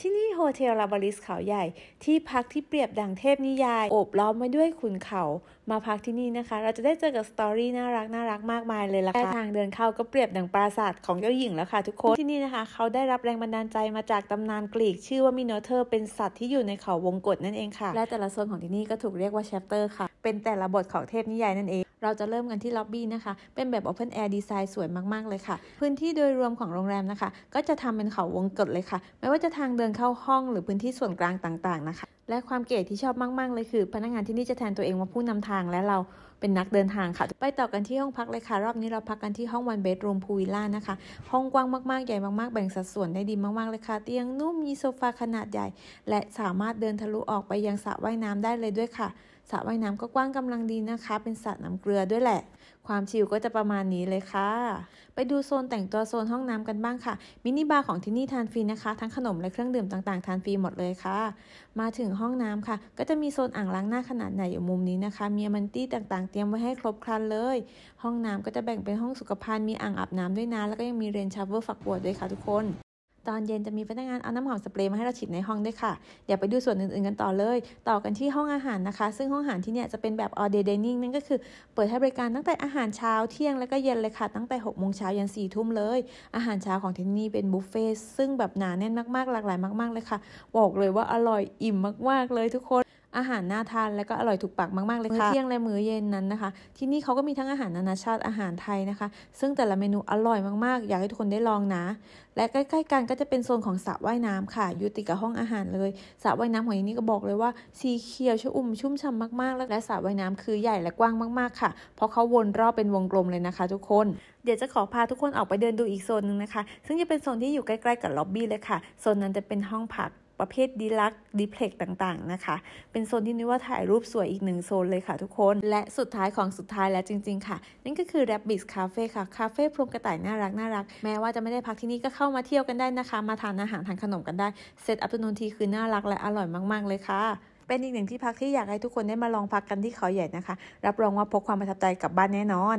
ที่นี่โฮเทลลาบาริสเขาใหญ่ ที่พักที่เปรียบดังเทพนิยายโอบล้อมไว้ด้วยขุนเขามาพักที่นี่นะคะ เราจะได้เจอกับสตอรี่น่ารักน่ารักมากมายเลยล่ะค่ะ ทางเดินเข้าก็เปรียบดังปราสาทของเจ้าหญิงแล้วค่ะทุกคนที่นี่นะคะ เขาได้รับแรงบันดาลใจมาจากตำนานกรีก ชื่อว่ามิโนเทอร์เป็นสัตว์ที่อยู่ในเขาวงกตนั่นเองค่ะและแต่ละโซนของที่นี่ก็ถูกเรียกว่าแชปเตอร์ค่ะเป็นแต่ละบทของเทพนิยายนั่นเอง เราจะเริ่มกันที่ล็อบบี้นะคะ เป็นแบบ Open Air ดีไซน์สวยมาก ๆ เลยค่ะ พื้นที่โดยรวมของโรงแรมนะคะ ก็จะทำเป็นเขาวงกตเลยค่ะ ไม่ว่าจะทางเดินเข้าห้องหรือพื้นที่ส่วนกลางต่างๆนะคะและความเก๋ที่ชอบมากๆเลยคือ พนักงานที่นี่จะแทนตัวเองว่าผู้นำทางและเราเป็นนักเดินทางค่ะไปต่อกันที่ห้องพักเลยค่ะรอบนี้เราพักกันที่ห้องวันเบดรูมพูวิลล่านะคะ ห้องกว้างมากๆใหญ่มากๆแบ่งสัดส่วนได้ดีมากๆเลยค่ะเตียงนุ่มมีโซฟาขนาดใหญ่ และสามารถเดินทะลุออกไปยังสระว่ายน้ำได้เลยด้วยค่ะสระว่ายน้ำก็กว้างกำลังดีนะคะ เป็นสระน้ำเกลือด้วยแหละความชิลก็จะประมาณนี้เลยค่ะ ไปดูโซน แต่งตัวโซนห้องน้ำกันบ้างค่ะ มินิบาร์ของที่นี่ทานฟรีนะคะ ทั้งขนมและเครื่องดื่มต่าง ๆ ทานฟรีหมดเลยค่ะ มาถึงห้องน้ำค่ะ ก็จะมีโซนอ่างล้างหน้าขนาดใหญ่อยู่มุมนี้นะคะ มีมันตี้ต่างๆ เตรียมไว้ให้ครบครันเลย ห้องน้ำก็จะแบ่งเป็นห้องสุขภัณฑ์ มีอ่างอาบน้ำด้วยนะ แล้วก็ยังมีเรนชาร์เวอร์ฝักบัวด้วยค่ะทุกคนตอนเย็นจะมีพนักงานเอาน้ำหอมสเปรย์มาให้เราฉีดในห้องด้วยค่ะ เดี๋ยวไปดูส่วนอื่นๆกันต่อเลย ต่อกันที่ห้องอาหารนะคะ ซึ่งห้องอาหารที่เนี่ยจะเป็นแบบ all day dining นั่นก็คือเปิดให้บริการตั้งแต่อาหารเช้าเที่ยงแล้วก็เย็นเลยค่ะ ตั้งแต่6กโมงเช้ายันสี่ทุ่มเลย อาหารเช้าของที่นี่เป็นบุฟเฟ่ซึ่งแบบหนาแน่นมากๆ หลากหลายมาก ๆ เลยค่ะ บอกเลยว่าอร่อยอิ่มมากๆเลยทุกคนอาหารน่าทานและก็อร่อยถูกปากมาก ๆเลยค่ะมื้อเที่ยงและมื้อเย็นนั้นนะคะ ที่นี่เขาก็มีทั้งอาหารนานาชาติอาหารไทยนะคะ ซึ่งแต่ละเมนูอร่อยมากๆอยากให้ทุกคนได้ลองนะ และใกล้ๆ กันก็จะเป็นโซนของสระว่ายน้ำค่ะอยู่ติดกับห้องอาหารเลยสระว่ายน้ำของที่นี่ก็บอกเลยว่าสีเขียวชอุ่มชุ่มฉ่ำมากๆและสระว่ายน้ำคือใหญ่และกว้างมากๆค่ะเพราะเขาวนรอบเป็นวงกลมเลยนะคะ ทุกคนเดี๋ยวจะขอพาทุกคนออกไปเดินดูอีกโซนหนึ่งนะคะ ซึ่งจะเป็นโซนที่อยู่ใกล้ ๆ กับล็อบบี้เลยค่ะโซนนั้นจะเป็นห้องพักประเภทดีลักดีเพล็กต่างๆนะคะ เป็นโซนที่นุ้ว่าถ่ายรูปสวยอีกหนึ่งโซนเลยค่ะทุกคน และสุดท้ายของสุดท้ายแล้วจริงๆค่ะ นั่นก็คือ Rabbit Cafe ค่ะคาเฟ่พรมกระต่ายน่ารักน่ารักแม้ว่าจะไม่ได้พักที่นี่ก็เข้ามาเที่ยวกันได้นะคะ มาทานอาหารทานขนมกันได้เซตอัพนูนทีคือน่ารักและอร่อยมากๆเลยค่ะ เป็นอีกหนึ่งที่พักที่อยากให้ทุกคนได้มาลองพักกันที่เขาใหญ่นะคะ รับรองว่าพกความประทับใจกลับบ้านแน่นอน